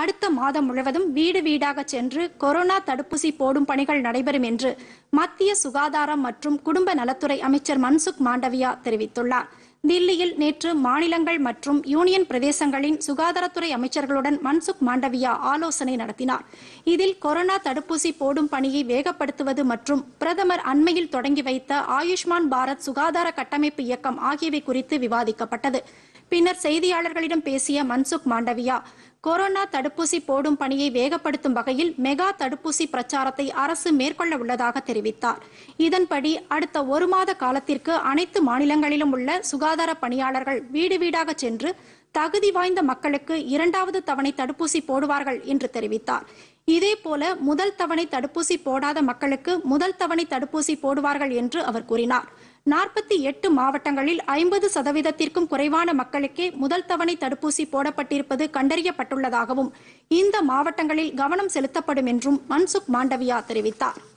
அடுத்த மாதம் முழுவதும் வீடு வீடாக சென்று கொரோனா தடுப்பூசி போடும் பணிகள் நடைபெறும் என்று மத்திய சுகாதாரம் மற்றும் குடும்ப நலத்துறை அமைச்சர் மன்சுக் மாண்டவியா தெரிவித்துள்ளார் தில்லியில் நேற்று மாநிலங்கள் மற்றும் யூனியன் பிரதேசங்களின் சுகாதாரத்துறை அமைச்சர்களுடன் மன்சுக் மாண்டவியா ஆலோசனை நடத்தினார் இதில் கொரோனா தடுப்பூசி போடும் பணியை வேகப்படுத்துவது மற்றும் பிரதமர் அண்மையில் தொடங்கி வைத்த ஆயுஷ்மான் பாரத் சுகாதார கட்டமைப்பு இயக்கம் ஆகியவை குறித்து விவாதிக்கப்பட்டது பின்னர் செய்தியாளர்களிடம் பேசிய மன்சுக் மாண்டவியா கொரோனா தடுப்பூசி போடும் பணியை வேகப்படுத்தும் வகையில் மெகா தடுப்பூசி பிரச்சாரத்தை அரசு மேற்கொள்ள உள்ளதாக தெரிவித்தார் இதன்படி அடுத்த ஒரு மாத காலத்திற்கு அனைத்து மாநிலங்களிலும் உள்ள சுகாதார பணியாளர்கள் வீடு வீடாக சென்று தகுதி வாய்ந்த மக்களுக்கு இரண்டாவது தவணை தடுப்பூசி போடுவார்கள் என்று தெரிவித்தார் இதேபோல முதல் தவணை தடுப்பூசி போடாத மக்களுக்கு முதல் தவணை தடுப்பூசி போடுவார்கள் என்று அவர் கூறினார் நாற்பத்தி எட்டு மாவட்டங்களில் ஐம்பது சதவீதத்திற்கும் குறைவான மக்களுக்கே முதல் தவணை தடுப்பூசி போடப்பட்டிருப்பது கண்டறியப்பட்டுள்ளதாகவும் இந்த மாவட்டங்களில் கவனம் செலுத்தப்படும் என்றும் மன்சுக் மாண்டவியா தெரிவித்தார்